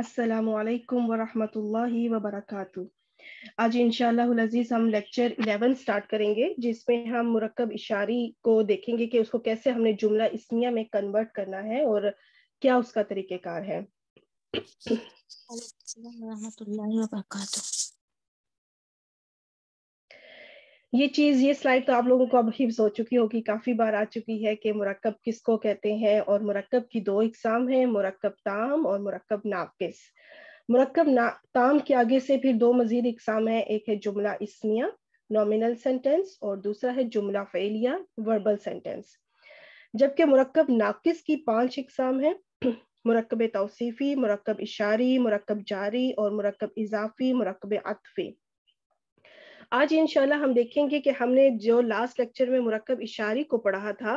असलकम वरहमतुल्लाहि वबरकातु आज इंशाल्लाह अजीज हम लेक्चर 11 स्टार्ट करेंगे जिसमें हम मुरकब इशारी को देखेंगे कि उसको कैसे हमने जुमला इसमिया में कन्वर्ट करना है और क्या उसका तरीक़ेकार है ये चीज ये स्लाइड तो आप लोगों को अब ही हो चुकी होगी काफी बार आ चुकी है कि मुरक्कब किसको कहते हैं और मुरक्कब की दो इकसाम है मुरक्कब ताम और मुरक्कब नाकिस मुरक्कब ना ताम के आगे से फिर दो मजीद इकसाम है एक है जुमला इसमिया नॉमिनल सेंटेंस और दूसरा है जुमला फेलिया वर्बल सेंटेंस जबकि मुरक्कब नाकिस की पांच इकसाम है मुरक्ब तोसीफ़ी मुरक्ब इशारी मुरक्ब जारी और मुरक्ब इजाफी मुरक्ब अतफ़ी आज इनशाला हम देखेंगे कि हमने जो लास्ट लेक्चर में मुरकब इशारी को पढ़ा था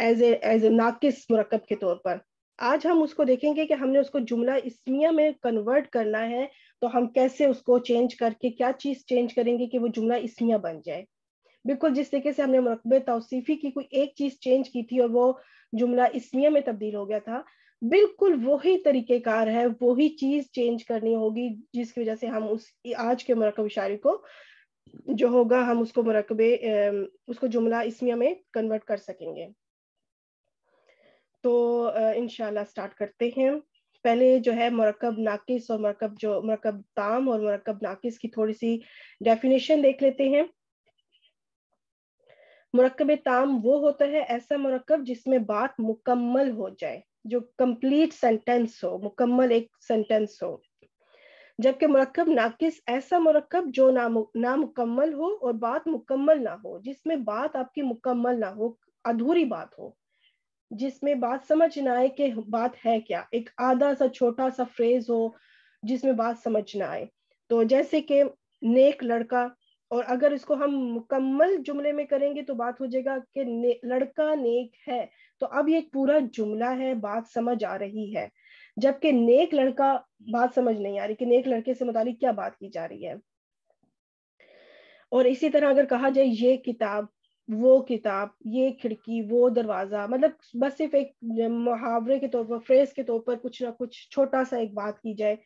एज एज ए नाकिस मुरकब के तौर पर आज हम उसको देखेंगे कि हमने उसको जुमला इसमिया में कन्वर्ट करना है तो हम कैसे उसको चेंज करके क्या चीज़ चेंज करेंगे कि वो जुमला इसमिया बन जाए बिल्कुल जिस तरीके से हमने मरकब तोसीफी की कोई एक चीज़ चेंज की थी और वो जुमला इसमिया में तब्दील हो गया था बिल्कुल वही तरीकेकार है वही चीज चेंज करनी होगी जिसकी वजह से हम उस आज के मरकब शायरी को जो होगा हम उसको मरकबे उसको जुमला इसमिया में कन्वर्ट कर सकेंगे तो इनशाला स्टार्ट करते हैं पहले जो है मरकब नाकिस और मरकब जो मरकब ताम और मरकब नाकिस की थोड़ी सी डेफिनेशन देख लेते हैं मरकब ताम वो होता है ऐसा मरकब जिसमें बात मुकम्मल हो जाए जो कंप्लीट सेंटेंस हो मुकम्मल एक सेंटेंस हो जबकि मरकब नाकिस ऐसा मरकब जो ना नामुकम्मल हो और बात मुकम्मल ना हो जिसमें बात आपकी मुकम्मल ना हो अधूरी बात हो जिसमें बात समझ ना आए कि बात है क्या एक आधा सा छोटा सा फ्रेज हो जिसमें बात समझ ना आए तो जैसे कि नेक लड़का और अगर इसको हम मुकम्मल जुमले में करेंगे तो बात हो जाएगा कि लड़का नेक है तो अब ये पूरा जुमला है बात समझ आ रही है जबकि नेक लड़का बात समझ नहीं आ रही कि नेक लड़के से मुतालिक क्या बात की जा रही है और इसी तरह अगर कहा जाए ये किताब वो किताब ये खिड़की वो दरवाजा मतलब बस सिर्फ एक मुहावरे के तौर पर फ्रेज के तौर पर कुछ ना कुछ छोटा सा एक बात की जाए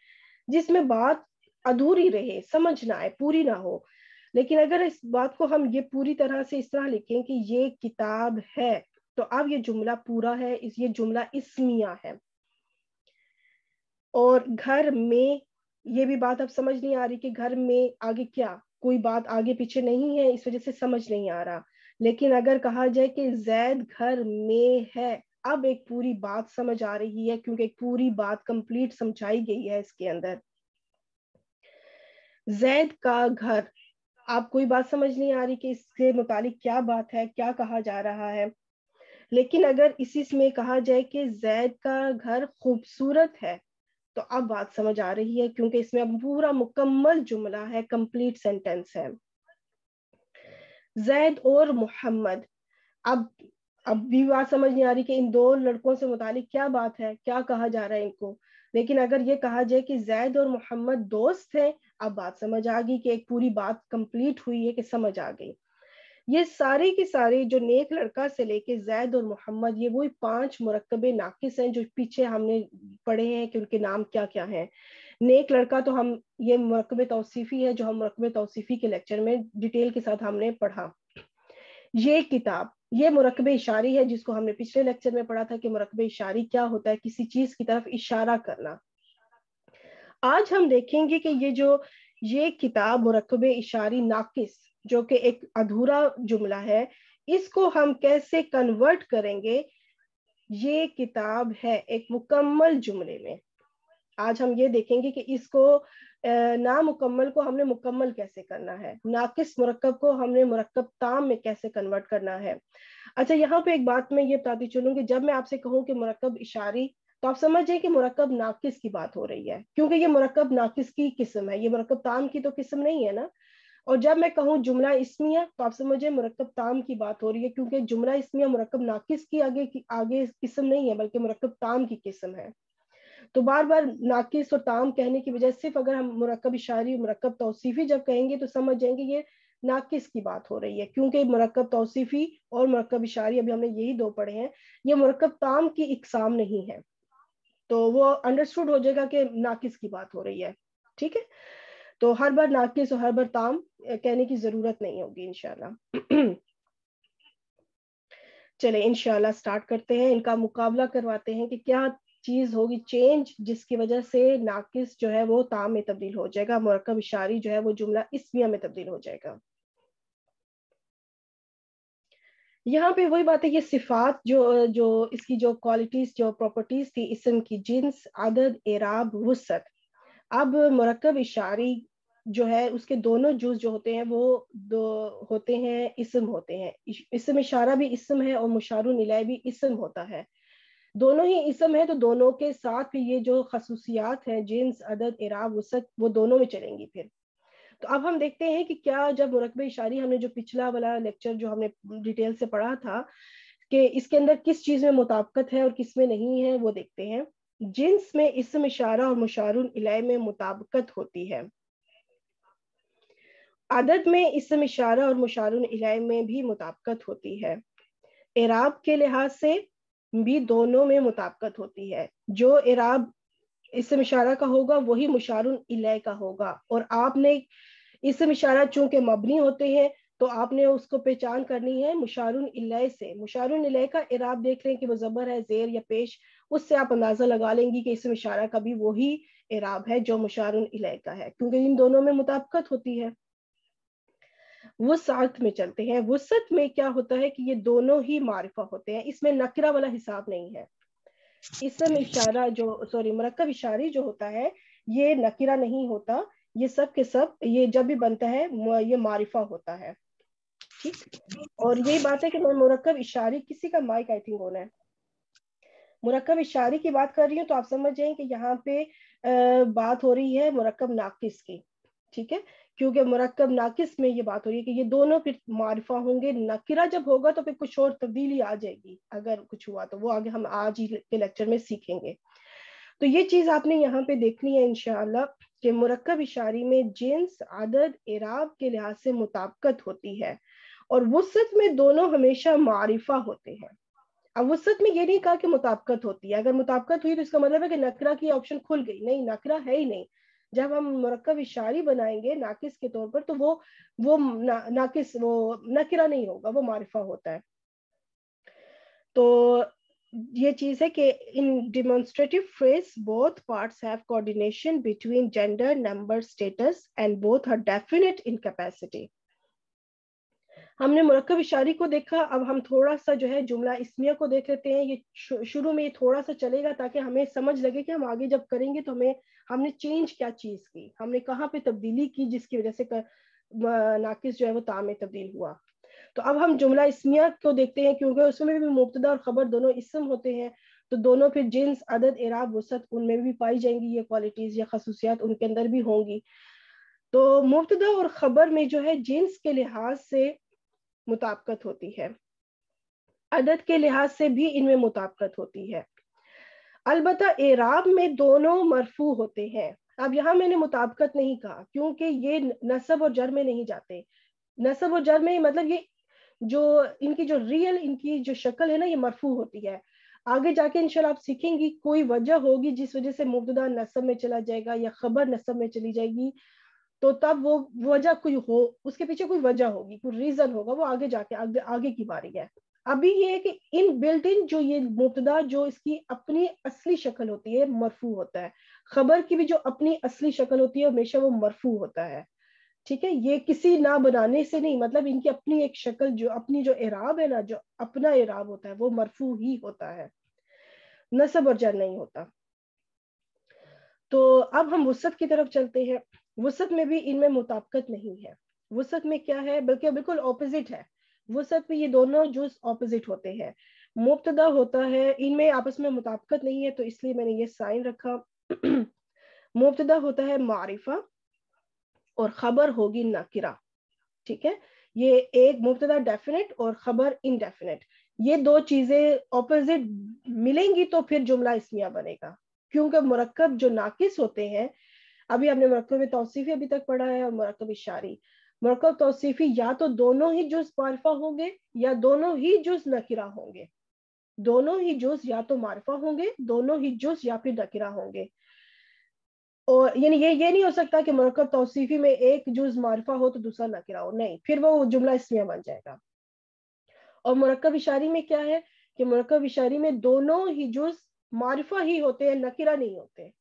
जिसमें बात अधूरी रहे समझ ना आए पूरी ना हो लेकिन अगर इस बात को हम ये पूरी तरह से इस तरह लिखें कि ये किताब है तो अब ये जुमला पूरा है इस ये जुमला इसमिया है और घर में ये भी बात अब समझ नहीं आ रही कि घर में आगे क्या कोई बात आगे पीछे नहीं है इस वजह से समझ नहीं आ रहा लेकिन अगर कहा जाए कि जैद घर में है अब एक पूरी बात समझ आ रही है क्योंकि एक पूरी बात कंप्लीट समझाई गई है इसके अंदर जैद का घर आप कोई बात समझ नहीं आ रही कि इसके मुतालिक क्या बात है क्या कहा जा रहा है लेकिन अगर इसी में कहा जाए कि जैद का घर खूबसूरत है तो अब बात समझ आ रही है क्योंकि इसमें अब पूरा मुकम्मल जुमला है कंप्लीट सेंटेंस है जैद और मोहम्मद अब अब भी बात समझ नहीं आ रही कि इन दो लड़कों से मुतालिक क्या बात है क्या कहा जा रहा है इनको लेकिन अगर ये कहा जाए कि जैद और मोहम्मद दोस्त हैं अब बात समझ आ गई कि एक पूरी बात कंप्लीट हुई है कि समझ आ गई ये सारे के सारे जो नेक लड़का से लेके जैद और मोहम्मद ये वही पांच मरकब नाकिस हैं जो पीछे हमने पढ़े हैं कि उनके नाम क्या क्या हैं नेक लड़का तो हम ये मरकब तोसीफ़ी है जो हम मरकब तोसीफ़ी के लेक्चर में डिटेल के साथ हमने पढ़ा ये किताब ये मरकब इशारी है जिसको हमने पिछले लेक्चर में पढ़ा था कि मरकब इशारी क्या होता है किसी चीज की तरफ इशारा करना आज हम देखेंगे कि ये जो ये किताब मरकब इशारी नाकिस जो कि एक अधूरा जुमला है इसको हम कैसे कन्वर्ट करेंगे ये किताब है एक मुकम्मल जुमले में आज हम ये देखेंगे कि इसको नामुकम्मल को हमने मुकम्मल कैसे करना है नाकिस मरकब को हमने मरकब ताम में कैसे कन्वर्ट करना है अच्छा यहाँ पे एक बात मैं ये बताती चलूंगी जब मैं आपसे कहूँ कि मरकब इशारी तो आप समझिए कि मरकब नाकिस की बात हो रही है क्योंकि ये मरकब नाकिस की किस्म है ये मरकब ताम की तो किस्म नहीं है ना और जब मैं कहूँ जुमला इसमिया तो आप समझे मरकब ताम की बात हो रही है क्योंकि जुमला इसमिया मरकब नाकिस की आगे की आगे किस्म नहीं है बल्कि मरकब ताम की किस्म है तो बार बार नाकिस और ताम कहने की वजह सिर्फ अगर हम मरकब इशारी मरकब तोसीफ़ी जब कहेंगे तो समझ जाएंगे ये नाकिस की बात हो रही है क्योंकि मरकब तोसीफ़ी और मरकब इशारी अभी हमने यही दो पढ़े हैं ये मरकब ताम की इकसाम नहीं है तो वो अंडरस्टूड हो जाएगा कि नाकिस की बात हो रही है ठीक है तो हर बार नाकिस और हर बार ताम कहने की ज़रूरत नहीं होगी इनशाला चले इनशाला स्टार्ट करते हैं इनका मुकाबला करवाते हैं कि क्या चीज़ होगी चेंज जिसकी वजह से नाकिस जो है वो ताम में तब्दील हो जाएगा मरकब इशारी जो है वो जुमला इसमिया में तब्दील हो जाएगा यहाँ पे वही बात है ये सिफात जो जो इसकी जो क्वालिटीज जो प्रॉपर्टीज थी इसम की जिन्स आदद एराब वसत अब मरकब इशारी जो है उसके दोनों जूस जो होते हैं वो दो होते हैं इसम होते हैं इसम इशारा भी इसम है और मुशारु निलाय भी इसम होता है दोनों ही इसम है तो दोनों के साथ फिर ये जो खसूसियात हैं जिन्स अदद इराब वसत वो दोनों में चलेंगी फिर तो अब हम देखते हैं कि क्या जब मुरकब इशारी हमने जो पिछला वाला लेक्चर जो हमने डिटेल से पढ़ा था कि इसके अंदर किस चीज़ में मुताबकत है और किस में नहीं है वो देखते हैं जिन्स में इसम इशारा और मुशारुन इलाय में मुताबकत होती है आदत में इसम इशारा और मुशारुन में भी मुताबकत होती है इराब के लिहाज से भी दोनों में मुताबकत होती है जो इराब इसम इशारा का होगा वही मुशारुन का होगा और आपने इसम इशारा चूंकि मबनी होते हैं तो आपने उसको पहचान करनी है मुशारुन से मुशारुन का इराब देख लें कि वो जबर है जेर या पेश उससे आप अंदाजा लगा लेंगी कि इसम इशारा का भी वही इराब है जो मुशारुन का है क्योंकि इन दोनों में मुताबकत होती है वसात में चलते हैं वसत में क्या होता है कि ये दोनों ही मारिफा होते हैं इसमें नकरा वाला हिसाब नहीं है इसम इशारा जो सॉरी मरकब इशारी जो होता है ये नकरा नहीं होता ये सब के सब ये जब भी बनता है ये मारिफा होता है ठीक और ये बात है कि मैं मुरकब इशारी किसी का माइक आई थिंक होना है मुरकब इशारी की बात कर रही हूँ तो आप समझ जाए कि यहाँ पे आ, बात हो रही है मुरकब नाकिस की ठीक है क्योंकि मरकब नाकिस में ये बात हो रही है कि ये दोनों फिर मारफा होंगे नकिरा जब होगा तो फिर कुछ और तब्दीली आ जाएगी अगर कुछ हुआ तो वो आगे हम आज ही के लेक्चर में सीखेंगे तो ये चीज आपने यहाँ पे देखनी है इनशाला कि मरकब इशारी में जेंस आदत इराब के लिहाज से मुताबकत होती है और वसत में दोनों हमेशा मारिफा होते हैं अब वसत में ये नहीं कहा कि मुताबकत होती है अगर मुताबकत हुई तो इसका मतलब है कि नकरा की ऑप्शन खुल गई नहीं नकरा है ही नहीं जब हम मरकब इशारी बनाएंगे नाकिस के तौर पर तो वो वो ना, नाकिस वो नकिरा नहीं होगा वो मारिफा होता है तो ये चीज है कि in demonstrative phrase both parts have coordination between gender number status and both are definite incapacity हमने मरकब इशारी को देखा अब हम थोड़ा सा जो है जुमला इसमिया को देख लेते हैं ये शुरू में ये थोड़ा सा चलेगा ताकि हमें समझ लगे कि हम आगे जब करेंगे तो हमें हमने चेंज क्या चीज़ की हमने कहाँ पे तब्दीली की जिसकी वजह से कर, नाकिस जो है वो तामे तब्दील हुआ तो अब हम जुमला इसमिया को देखते हैं क्योंकि उसमें भी मुबतदा और खबर दोनों इसम होते हैं तो दोनों फिर जिन्स अदद इराब वसत उनमें भी पाई जाएंगी ये क्वालिटीज़ या खसूसियात उनके अंदर भी होंगी तो मुबतदा और ख़बर में जो है जिन्स के लिहाज से मुताबकत होती है अदद के लिहाज से भी इनमें मुताबकत होती है अलबत् एराब में दोनों मरफू होते हैं अब यहाँ मैंने मुताबकत नहीं कहा क्योंकि ये नसब और जर में नहीं जाते नसब और जर में मतलब ये जो इनकी जो रियल इनकी जो शक्ल है ना ये मरफू होती है आगे जाके इनशाला आप सीखेंगी कोई वजह होगी जिस वजह से मुबदा नसब में चला जाएगा या खबर नसब में चली जाएगी तो तब वो वजह कोई हो उसके पीछे कोई वजह होगी कोई रीजन होगा वो आगे जाके आगे, आगे की बारी है अभी ये कि इन बिल्ट इन जो ये मुबदा जो इसकी अपनी असली शक्ल होती है मरफू होता है खबर की भी जो अपनी असली शक्ल होती है हमेशा वो मरफू होता है ठीक है ये किसी ना बनाने से नहीं मतलब इनकी अपनी एक शक्ल जो अपनी जो इराब है ना जो अपना इराब होता है वो मरफू ही होता है नसब और जर नहीं होता तो अब हम वसत की तरफ चलते हैं वसत में भी इनमें मुताबकत नहीं है वसत में क्या है बल्कि बिल्कुल ऑपोजिट है वसत में ये दोनों जूस ऑपोजिट होते हैं मुबतदा होता है इनमें आपस में मुताबकत नहीं है तो इसलिए मैंने ये साइन रखा मुबतदा होता है मारिफा और खबर होगी नाकिरा ठीक है ये एक मुबतदा डेफिनेट और खबर इनडेफिनेट ये दो चीजें ऑपोजिट मिलेंगी तो फिर जुमला इसमिया बनेगा क्योंकि मरकब जो नाकिस होते हैं अभी आपने मरकब तोसीफ़ी अभी तक पढ़ा है और मरकब इशारी मरकब तोसीफ़ी या तो दोनों ही जुज मारफा होंगे या दोनों ही जुज नकिरा होंगे दोनों ही जुज या तो मारफा होंगे दोनों ही जुज या फिर नकिरा होंगे और यानी ये ये नहीं हो सकता कि मरकब तोसीफ़ी में एक जुज मारफा हो तो दूसरा नकिरा हो नहीं फिर वो जुमला इसमें बन जाएगा और मरकब इशारी में क्या है कि मरकब इशारी में दोनों ही जुज मारफा ही होते हैं नकिरा नहीं होते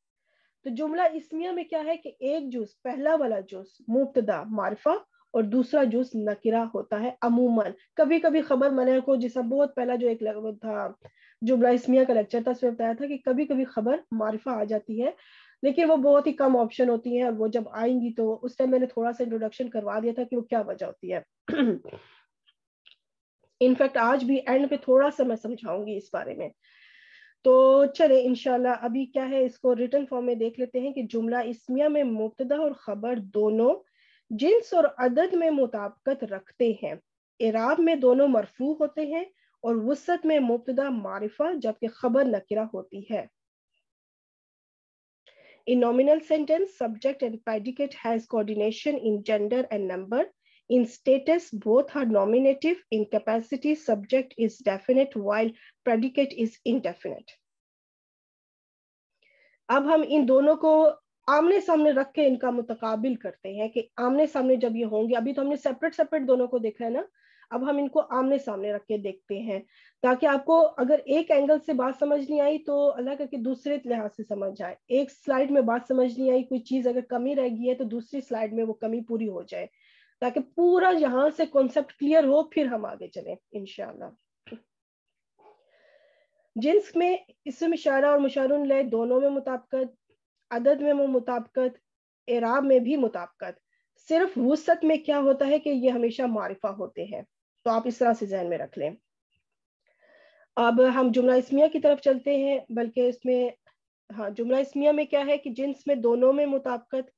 तो जुमला इसमिया में क्या है कि एक जूस पहला वाला जूस मुबतदा मारफा और दूसरा जूस नकिरा होता है अमूमन कभी कभी खबर मना को जैसा बहुत पहला जो एक लग था जुमला इसमिया का लेक्चर था उसमें बताया था कि कभी कभी खबर मारफा आ जाती है लेकिन वो बहुत ही कम ऑप्शन होती है और वो जब आएंगी तो उस टाइम मैंने थोड़ा सा इंट्रोडक्शन करवा दिया था कि वो क्या वजह होती है इनफैक्ट आज भी एंड पे थोड़ा सा मैं समझाऊंगी इस बारे में तो चले इनशाला अभी क्या है इसको रिटर्न फॉर्म में देख लेते हैं कि जुमला इसमिया में मुबतदा और खबर दोनों जिन्स और अदद में मुताबकत रखते हैं इराब में दोनों मरफू होते हैं और वसत में मुबतदा मारिफा जबकि खबर नकिरा होती है in nominal sentence subject and predicate has coordination in gender and number In status, both are nominative. In capacity, subject is definite while predicate is indefinite. अब हम इन दोनों को आमने सामने रख के इनका मुतकाबिल करते हैं कि आमने सामने जब ये होंगे अभी तो हमने सेपरेट सेपरेट दोनों को देखा है ना अब हम इनको आमने सामने रख के देखते हैं ताकि आपको अगर एक एंगल से बात समझ नहीं आई तो अल्लाह करके दूसरे लिहाज से समझ आए एक स्लाइड में बात समझ नहीं आई कोई चीज अगर कमी रह गई है तो दूसरी स्लाइड में वो कमी पूरी हो जाए ताकि पूरा यहाँ से कॉन्सेप्ट क्लियर हो फिर हम आगे चले इनशाला जिन्स में इसम इशारा और मुशारुल दोनों में मुताबकत अदद में मुताबकत एराब में भी मुताबकत सिर्फ वसत में क्या होता है कि ये हमेशा मारिफा होते हैं तो आप इस तरह से जहन में रख लें अब हम जुमला इसमिया की तरफ चलते हैं बल्कि इसमें हाँ जुमला इसमिया में क्या है कि जिन्स में दोनों में मुताबकत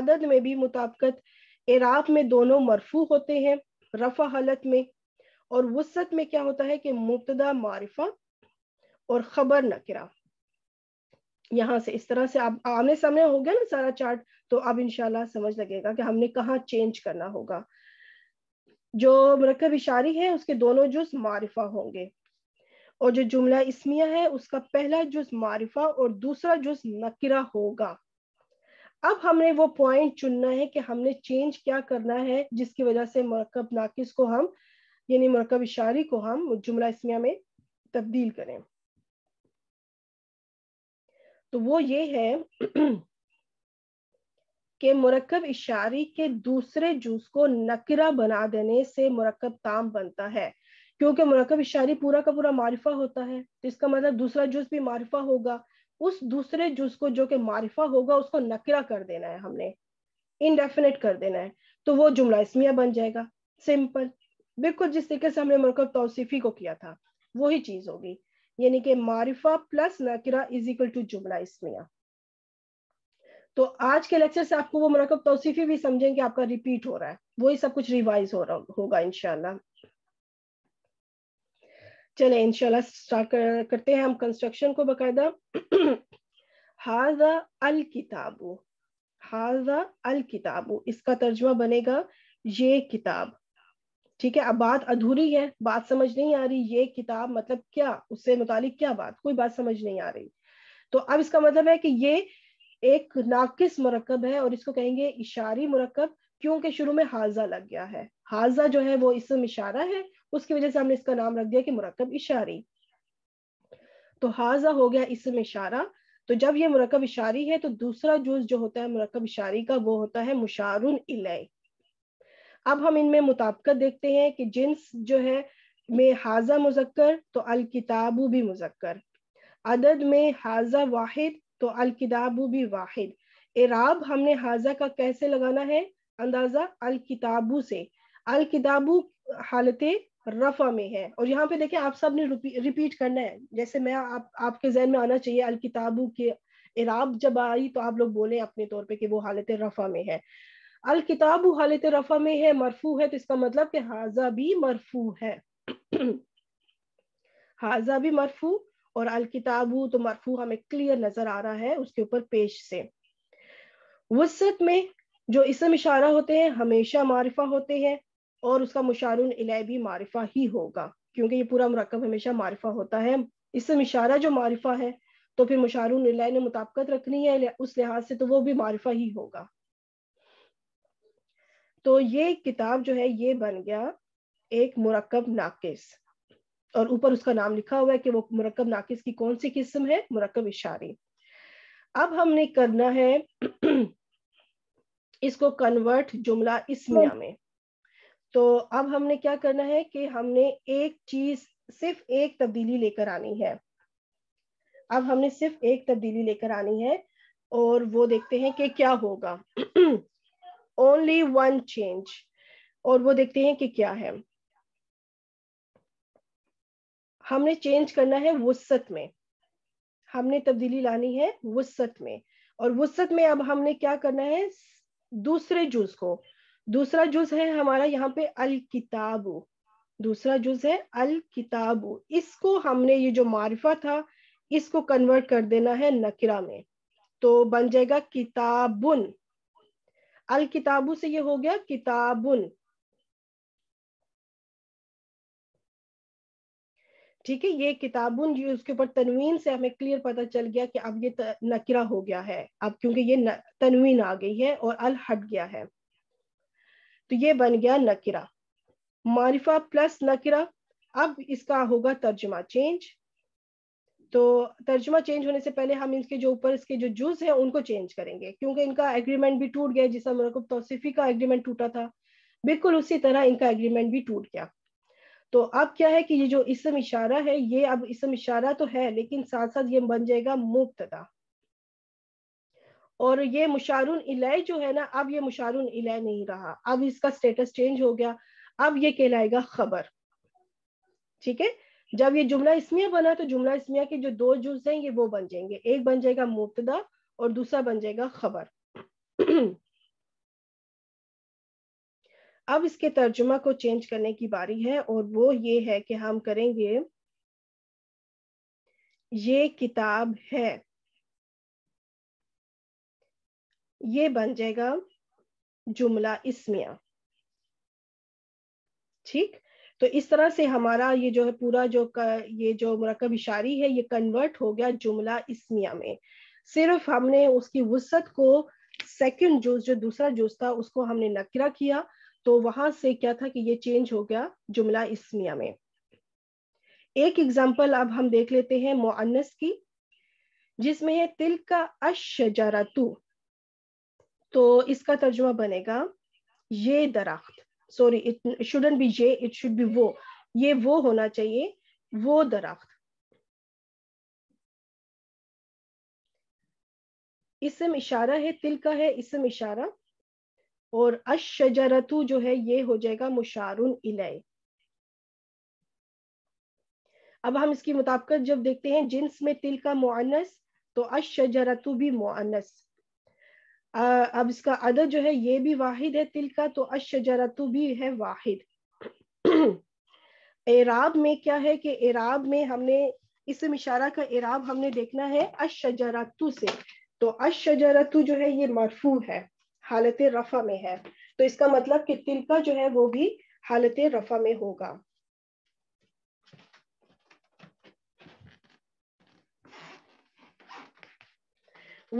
अदद में भी मुताबकत इराब में दोनों मरफू होते हैं रफा हालत में और वसत में क्या होता है कि मुबतदा मारिफा और खबर नकरा यहाँ से इस तरह से आप आमने सामने हो गया ना सारा चार्ट तो अब इनशाला समझ लगेगा कि हमने कहाँ चेंज करना होगा जो मरकब इशारी है उसके दोनों जुज मारिफा होंगे और जो जुमला इसमिया है उसका पहला जुज मारिफा और दूसरा जुज नकिरा होगा अब हमने वो पॉइंट चुनना है कि हमने चेंज क्या करना है जिसकी वजह से मरकब नाकिस को हम यानी मरकब इशारी को हम जुमला इसमिया में तब्दील करें तो वो ये है कि मरकब इशारी के दूसरे जूस को नकरा बना देने से मरकब ताम बनता है क्योंकि मरकब इशारी पूरा का पूरा मारिफा होता है तो इसका मतलब दूसरा जूस भी मारिफा होगा उस दूसरे जुज को जो कि मारिफा होगा उसको नकरा कर देना है हमने इनडेफिनेट कर देना है तो वो जुमला इसमिया बन जाएगा सिंपल बिल्कुल जिस तरीके से हमने मरकब तोसीफ़ी को किया था वही चीज़ होगी यानी कि मारिफा प्लस नकरा इज इक्वल टू जुमला इसमिया तो आज के लेक्चर से आपको वो मरकब तोसीफ़ी भी समझेंगे आपका रिपीट हो रहा है वही सब कुछ रिवाइज हो रहा होगा इनशाला चले इनशाला स्टार्ट कर, करते हैं हम कंस्ट्रक्शन को बकायदा हाजा अल किताबू हाजा अल किताबू इसका तर्जमा बनेगा ये किताब ठीक है अब बात अधूरी है बात समझ नहीं आ रही ये किताब मतलब क्या उससे मुतालिक क्या बात कोई बात समझ नहीं आ रही तो अब इसका मतलब है कि ये एक नाकिस मरकब है और इसको कहेंगे इशारी मरकब क्योंकि शुरू में हाजा लग गया है हाजा जो है वो इसम इशारा है उसकी वजह से हमने इसका नाम रख दिया कि मुरकब इशारी तो हाजा हो गया इसम इशारा तो जब ये मुरकब इशारी है तो दूसरा जूस जो होता है मुरकब इशारी का वो होता है मुशारुन इलय अब हम इनमें मुताबकत देखते हैं कि जिन्स जो है में हाजा मुजक्कर तो अल किताबू भी मुजक्कर अदद में हाजा वाहिद तो अल किताबू भी वाहिद इराब हमने हाजा का कैसे लगाना है अंदाजा अल किताबू से अल किताबू हालत रफा में है और यहाँ पे देखिए आप सब ने रिपीट करना है जैसे मैं आप आपके जहन में आना चाहिए अल किताबू के इराब जब आई तो आप लोग बोले अपने तौर पे कि वो हालत रफा में है अल किताबू हालत रफा में है मरफू है तो इसका मतलब कि हाजा भी मरफू है हाजा भी मरफू और अल किताबू तो मरफू हमें क्लियर नजर आ रहा है उसके ऊपर पेश से वसत में जो इसम इशारा होते हैं हमेशा मारिफा होते हैं और उसका मुशारुन भी मारिफा ही होगा क्योंकि ये पूरा मरकब हमेशा मारिफा होता है इससे मिशारा जो मारिफा है तो फिर मुशारुन ने मुताबकत रखनी है उस लिहाज से तो वो भी मारिफा ही होगा तो ये किताब जो है ये बन गया एक मरकब नाकिस और ऊपर उसका नाम लिखा हुआ है कि वो मरकब नाकिस की कौन सी किस्म है मरकब इशारी अब हमने करना है इसको कन्वर्ट जुमला इसमिया में तो अब हमने क्या करना है कि हमने एक चीज सिर्फ एक तब्दीली लेकर आनी है अब हमने सिर्फ एक तब्दीली लेकर आनी है और वो देखते हैं कि क्या होगा ओनली वन चेंज और वो देखते हैं कि क्या है हमने चेंज करना है वसत में हमने तब्दीली लानी है वसत में और वसत में अब हमने क्या करना है दूसरे जूस को दूसरा जुज है हमारा यहाँ पे अल किताब दूसरा जुज है अल किताब इसको हमने ये जो मारिफा था इसको कन्वर्ट कर देना है नकिरा में तो बन जाएगा किताबुन अल किताबु से ये हो गया किताबुन ठीक है ये किताबुन जो उसके ऊपर तनवीन से हमें क्लियर पता चल गया कि अब ये नकिरा हो गया है अब क्योंकि ये तनवीन आ गई है और अल हट गया है तो ये बन गया नकिरा मारिफा प्लस नकिरा अब इसका होगा तर्जमा चेंज तो तर्जमा चेंज होने से पहले हम इनके जो ऊपर इसके जो जूस हैं उनको चेंज करेंगे क्योंकि इनका एग्रीमेंट भी टूट गया जिसमें मरकब तोसीफी का एग्रीमेंट टूटा था बिल्कुल उसी तरह इनका एग्रीमेंट भी टूट गया तो अब क्या है कि ये जो इसम इशारा है ये अब इसम इशारा तो है लेकिन साथ साथ ये बन जाएगा मुबतदा और ये मुशारुन इलाय जो है ना अब ये मुशारुन इलाय नहीं रहा अब इसका स्टेटस चेंज हो गया अब ये कहलाएगा खबर ठीक है जब ये जुमला इसमिया बना तो जुमला इसमिया के जो दो जुज हैं ये वो बन जाएंगे एक बन जाएगा मुबतदा और दूसरा बन जाएगा खबर अब इसके तर्जुमा को चेंज करने की बारी है और वो ये है कि हम करेंगे ये किताब है ये बन जाएगा जुमला इसमिया ठीक तो इस तरह से हमारा ये जो है पूरा जो ये जो मरकब इशारी है ये कन्वर्ट हो गया जुमला इसमिया में सिर्फ हमने उसकी वसत को सेकंड जूस जो दूसरा जूस था उसको हमने नकरा किया तो वहां से क्या था कि ये चेंज हो गया जुमला इसमिया में एक एग्जाम्पल अब हम देख लेते हैं मोअन्नस की जिसमें है तिल का अशजरातू तो इसका तर्जुमा बनेगा ये दरख्त सॉरी इट शुडन बी ये इट शुड बी वो ये वो होना चाहिए वो दरख्त इसम इशारा है तिल का है इसम इशारा और अशरतु जो है ये हो जाएगा मुशारुन इले अब हम इसकी मुताबकत जब देखते हैं जिन्स में तिल का मुआनस तो अशरतु भी मुआनस अब इसका अदर जो है ये भी वाहिद है तिल का तो अशजरतु भी है वाहिद एराब में क्या है कि एराब में हमने इस इशारा का एराब हमने देखना है अशजरतु से तो अशजरतु जो है ये मरफू है हालत रफा में है तो इसका मतलब कि तिल का जो है वो भी हालत रफा में होगा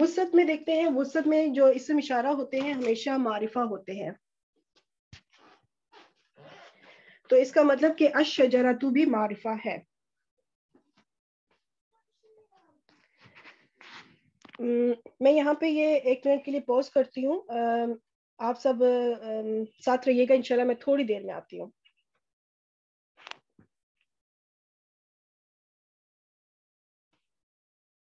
वसत में देखते हैं वसत में जो इसम इशारा होते हैं हमेशा मारिफा होते हैं तो इसका मतलब कि अशरा तू भी मारिफा है मैं यहाँ पे ये एक मिनट के लिए पॉज करती हूँ आप सब साथ रहिएगा इंशाल्लाह मैं थोड़ी देर में आती हूँ